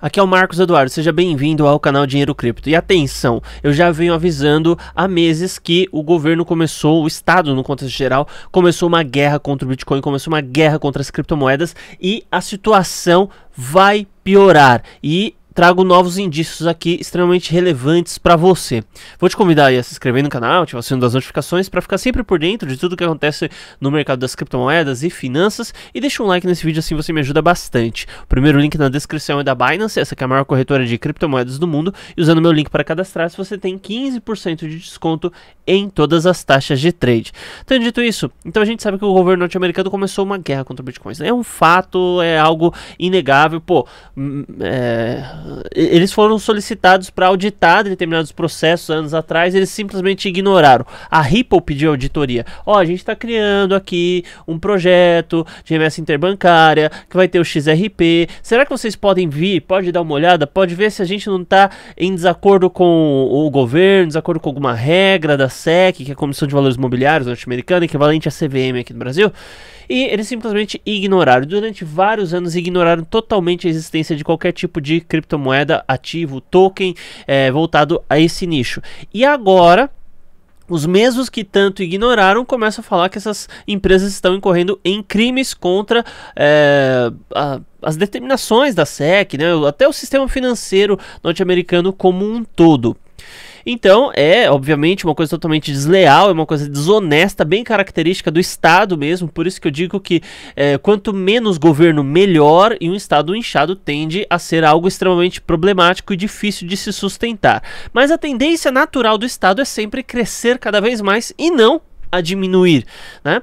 Aqui é o Marcos Eduardo, seja bem-vindo ao canal Dinheiro Cripto. E atenção, eu já venho avisando há meses que o governo começou, o Estado no contexto geral, começou uma guerra contra o Bitcoin, começou uma guerra contra as criptomoedas e a situação vai piorar. E trago novos indícios aqui extremamente relevantes para você. Vou te convidar a se inscrever no canal, ativar o sino das notificações para ficar sempre por dentro de tudo que acontece no mercado das criptomoedas e finanças e deixa um like nesse vídeo assim você me ajuda bastante. O primeiro link na descrição é da Binance, essa que é a maior corretora de criptomoedas do mundo e usando meu link para cadastrar você tem 15% de desconto em todas as taxas de trade. Tendo dito isso, então a gente sabe que o governo norte-americano começou uma guerra contra o Bitcoin. É um fato, é algo inegável, pô, hum, é eles foram solicitados para auditar determinados processos anos atrás, eles simplesmente ignoraram. A Ripple pediu auditoria. Ó, oh, a gente está criando aqui um projeto de remessa interbancária que vai ter o XRP. Será que vocês podem vir? Pode dar uma olhada? Pode ver se a gente não está em desacordo com o governo, desacordo com alguma regra da SEC, que é a Comissão de Valores Mobiliários norte-americana, equivalente à CVM aqui no Brasil. E eles simplesmente ignoraram. Durante vários anos ignoraram totalmente a existência de qualquer tipo de criptomoeda criptomoeda, ativo, token, é, voltado a esse nicho. E agora, os mesmos que tanto ignoraram começam a falar que essas empresas estão incorrendo em crimes contra é, a, as determinações da SEC, né? até o sistema financeiro norte-americano como um todo. Então, é, obviamente, uma coisa totalmente desleal, é uma coisa desonesta, bem característica do Estado mesmo. Por isso que eu digo que é, quanto menos governo, melhor, e um Estado inchado tende a ser algo extremamente problemático e difícil de se sustentar. Mas a tendência natural do Estado é sempre crescer cada vez mais e não a diminuir, né?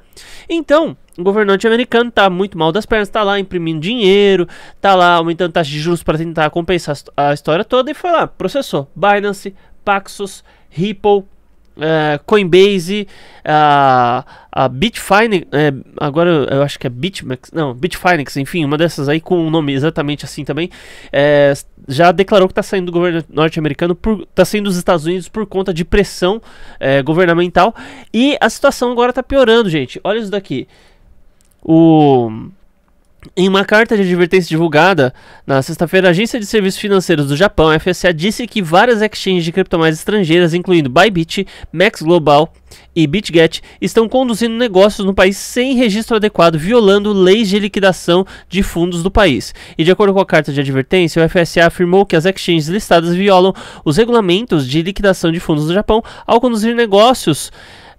Então, o governante americano tá muito mal das pernas, tá lá imprimindo dinheiro, tá lá aumentando taxa de juros para tentar compensar a história toda e foi lá, processou Binance, Paxos, Ripple, uh, Coinbase, uh, a Bitfinex, uh, agora eu acho que é Bitmax, não, Bitfinex, enfim, uma dessas aí com um nome exatamente assim também, eh, já declarou que está saindo do governo norte-americano, está saindo dos Estados Unidos por conta de pressão governamental e a situação agora está piorando, gente. Olha isso daqui. O em uma carta de advertência divulgada na sexta-feira, a Agência de Serviços Financeiros do Japão, a FSA, disse que várias exchanges de criptomoedas estrangeiras, incluindo Bybit, Max Global e BitGet, estão conduzindo negócios no país sem registro adequado, violando leis de liquidação de fundos do país. E de acordo com a carta de advertência, o FSA afirmou que as exchanges listadas violam os regulamentos de liquidação de fundos do Japão ao conduzir negócios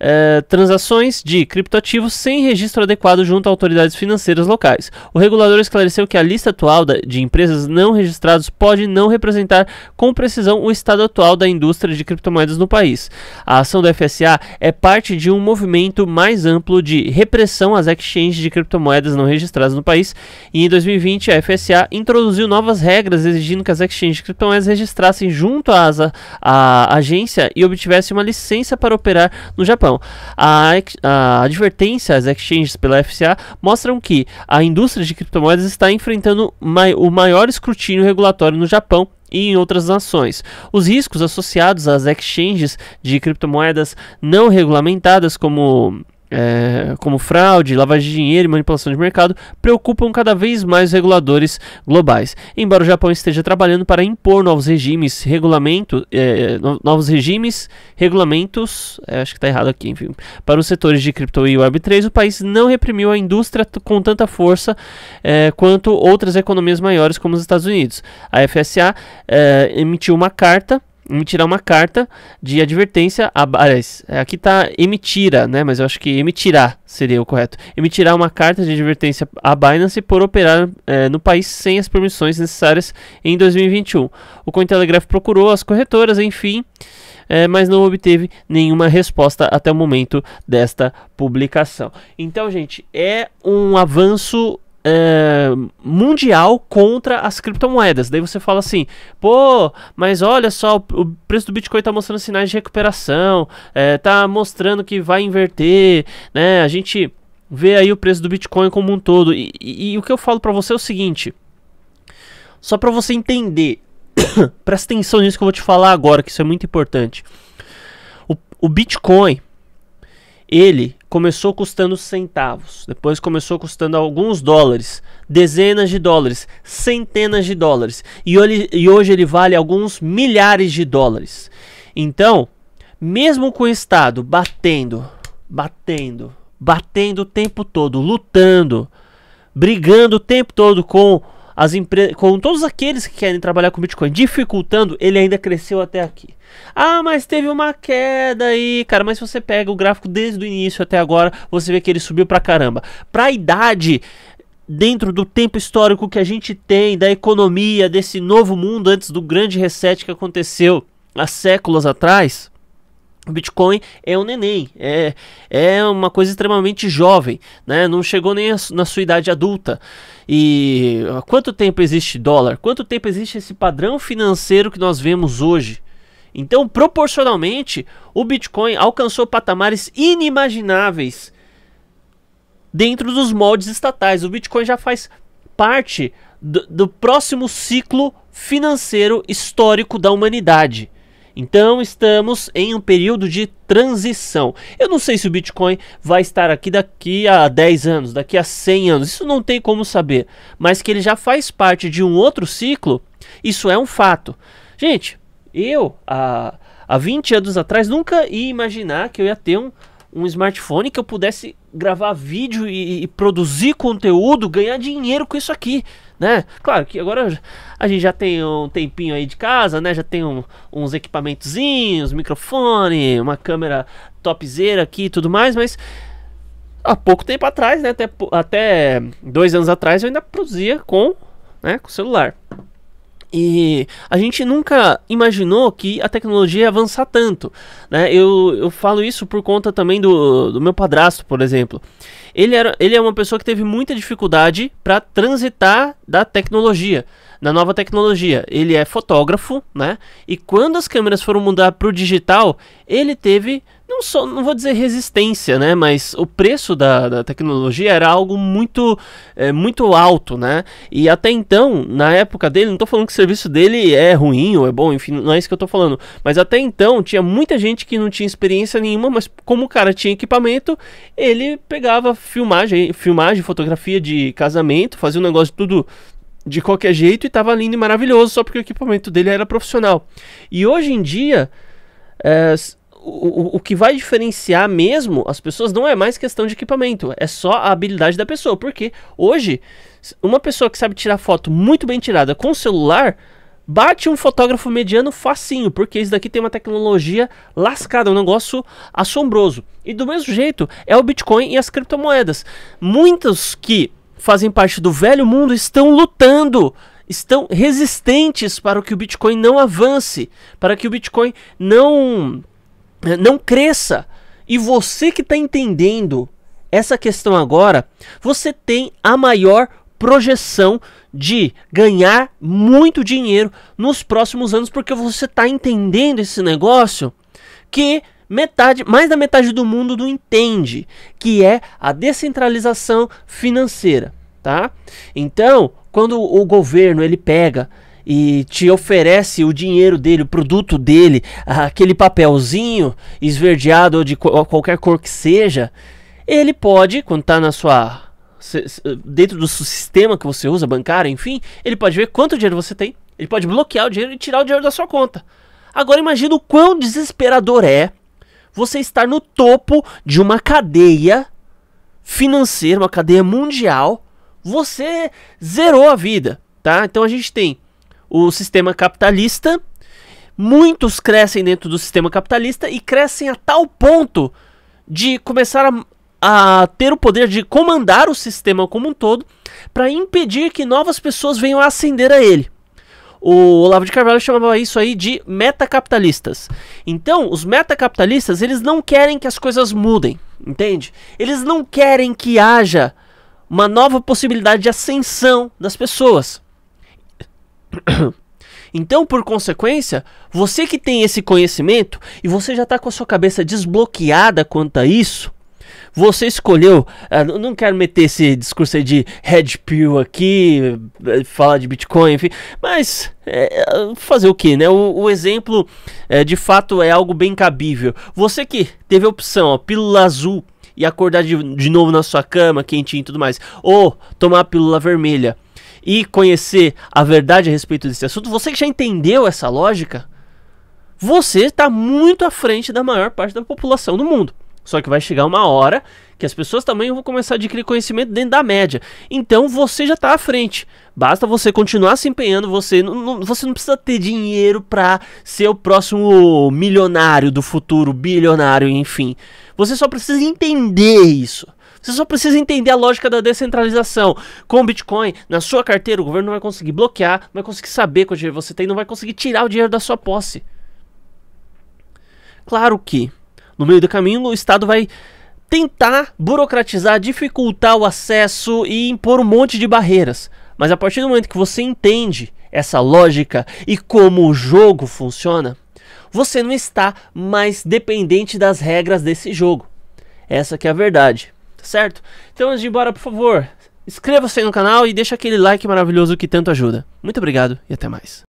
é, transações de criptoativos sem registro adequado junto a autoridades financeiras locais. O regulador esclareceu que a lista atual de empresas não registradas pode não representar com precisão o estado atual da indústria de criptomoedas no país. A ação do FSA é parte de um movimento mais amplo de repressão às exchanges de criptomoedas não registradas no país e em 2020 a FSA introduziu novas regras exigindo que as exchanges de criptomoedas registrassem junto à agência e obtivessem uma licença para operar no Japão. Então, a, a advertência às exchanges pela FCA mostram que a indústria de criptomoedas está enfrentando mai o maior escrutínio regulatório no Japão e em outras nações. Os riscos associados às exchanges de criptomoedas não regulamentadas, como é, como fraude, lavagem de dinheiro e manipulação de mercado, preocupam cada vez mais reguladores globais. Embora o Japão esteja trabalhando para impor novos regimes, regulamento, é, novos regimes, regulamentos, é, acho que está errado aqui, enfim, para os setores de cripto e Web3, o país não reprimiu a indústria com tanta força é, quanto outras economias maiores como os Estados Unidos. A FSA é, emitiu uma carta emitirá uma carta de advertência a bares. É, aqui está emitirá, né? Mas eu acho que emitirá seria o correto. Emitirá uma carta de advertência à Binance por operar é, no país sem as permissões necessárias em 2021. O Cointelegraph procurou as corretoras, enfim, é, mas não obteve nenhuma resposta até o momento desta publicação. Então, gente, é um avanço é, mundial contra as criptomoedas. Daí você fala assim, pô, mas olha só, o, preço do Bitcoin está mostrando sinais de recuperação, está é, tá mostrando que vai inverter, né? A gente vê aí o preço do Bitcoin como um todo. E, e, e o que eu falo para você é o seguinte, só para você entender, presta atenção nisso que eu vou te falar agora, que isso é muito importante. O, o Bitcoin ele começou custando centavos, depois começou custando alguns dólares, dezenas de dólares, centenas de dólares, e hoje, e hoje ele vale alguns milhares de dólares. Então, mesmo com o Estado batendo, batendo, batendo o tempo todo, lutando, brigando o tempo todo com as com todos aqueles que querem trabalhar com Bitcoin, dificultando, ele ainda cresceu até aqui. Ah, mas teve uma queda aí, cara. Mas se você pega o gráfico desde o início até agora, você vê que ele subiu pra caramba. Pra idade, dentro do tempo histórico que a gente tem, da economia, desse novo mundo antes do grande reset que aconteceu há séculos atrás, o Bitcoin é um neném, é, é uma coisa extremamente jovem, né? não chegou nem a, na sua idade adulta. E há ah, quanto tempo existe dólar? Quanto tempo existe esse padrão financeiro que nós vemos hoje? Então, proporcionalmente, o Bitcoin alcançou patamares inimagináveis dentro dos moldes estatais. O Bitcoin já faz parte do, do próximo ciclo financeiro histórico da humanidade. Então estamos em um período de transição. Eu não sei se o Bitcoin vai estar aqui daqui a 10 anos, daqui a 100 anos, isso não tem como saber, mas que ele já faz parte de um outro ciclo, isso é um fato. Gente, eu há, há 20 anos atrás nunca ia imaginar que eu ia ter um, um smartphone que eu pudesse gravar vídeo e, e, produzir conteúdo, ganhar dinheiro com isso aqui, né? Claro que agora a gente já tem um tempinho aí de casa, né? Já tem um, uns equipamentozinhos, microfone, uma câmera topzera aqui e tudo mais, mas há pouco tempo atrás, né? Até, até dois anos atrás eu ainda produzia com, né, com celular. E a gente nunca imaginou que a tecnologia ia avançar tanto. Né? Eu, eu falo isso por conta também do, do meu padrasto, por exemplo. Ele, era, ele é uma pessoa que teve muita dificuldade para transitar da tecnologia da nova tecnologia. Ele é fotógrafo, né? E quando as câmeras foram mudar para o digital, ele teve não só, não vou dizer resistência, né? Mas o preço da, da tecnologia era algo muito, é, muito alto, né? E até então, na época dele, não estou falando que o serviço dele é ruim ou é bom, enfim, não é isso que eu estou falando. Mas até então tinha muita gente que não tinha experiência nenhuma, mas como o cara tinha equipamento, ele pegava filmagem, filmagem, fotografia de casamento, fazia um negócio tudo de qualquer jeito e estava lindo e maravilhoso só porque o equipamento dele era profissional. E hoje em dia, é, o, o que vai diferenciar mesmo as pessoas não é mais questão de equipamento, é só a habilidade da pessoa. Porque hoje, uma pessoa que sabe tirar foto muito bem tirada com celular. Bate um fotógrafo mediano facinho, porque isso daqui tem uma tecnologia lascada, um negócio assombroso. E do mesmo jeito é o Bitcoin e as criptomoedas. Muitos que fazem parte do velho mundo estão lutando, estão resistentes para que o Bitcoin não avance, para que o Bitcoin não não cresça. E você que está entendendo essa questão agora, você tem a maior projeção de ganhar muito dinheiro nos próximos anos, porque você está entendendo esse negócio que metade, mais da metade do mundo não entende, que é a descentralização financeira, tá? Então, quando o governo ele pega e te oferece o dinheiro dele, o produto dele, aquele papelzinho esverdeado ou de qualquer cor que seja, ele pode, quando está na sua dentro do sistema que você usa, bancário, enfim, ele pode ver quanto dinheiro você tem, ele pode bloquear o dinheiro e tirar o dinheiro da sua conta. Agora imagina o quão desesperador é você estar no topo de uma cadeia financeira, uma cadeia mundial, você zerou a vida, tá? Então a gente tem o sistema capitalista, muitos crescem dentro do sistema capitalista e crescem a tal ponto de começar a, a ter o poder de comandar o sistema como um todo para impedir que novas pessoas venham a ascender a ele. O Olavo de Carvalho chamava isso aí de metacapitalistas. Então, os metacapitalistas, eles não querem que as coisas mudem, entende? Eles não querem que haja uma nova possibilidade de ascensão das pessoas. Então, por consequência, você que tem esse conhecimento e você já está com a sua cabeça desbloqueada quanto a isso, você escolheu. Eh, não quero meter esse discurso aí de red pill aqui, eh, falar de Bitcoin, enfim, mas é, fazer o que, né? O, o exemplo é, de fato é algo bem cabível. Você que teve a opção, ó, pílula azul e acordar de, de novo na sua cama, quentinho e tudo mais, ou tomar a pílula vermelha e conhecer a verdade a respeito desse assunto, você que já entendeu essa lógica, você está muito à frente da maior parte da população do mundo. Só que vai chegar uma hora que as pessoas também vão começar a adquirir conhecimento dentro da média. Então você já está à frente. Basta você continuar se empenhando, você não, não você não precisa ter dinheiro para ser o próximo milionário do futuro, bilionário, enfim. Você só precisa entender isso. Você só precisa entender a lógica da descentralização. Com o Bitcoin, na sua carteira, o governo não vai conseguir bloquear, não vai conseguir saber quanto dinheiro você tem, não vai conseguir tirar o dinheiro da sua posse. Claro que no meio do caminho, o Estado vai tentar burocratizar, dificultar o acesso e impor um monte de barreiras. Mas a partir do momento que você entende essa lógica e como o jogo funciona, você não está mais dependente das regras desse jogo. Essa que é a verdade, tá certo? Então antes de ir embora, por favor, inscreva-se aí no canal e deixa aquele like maravilhoso que tanto ajuda. Muito obrigado e até mais.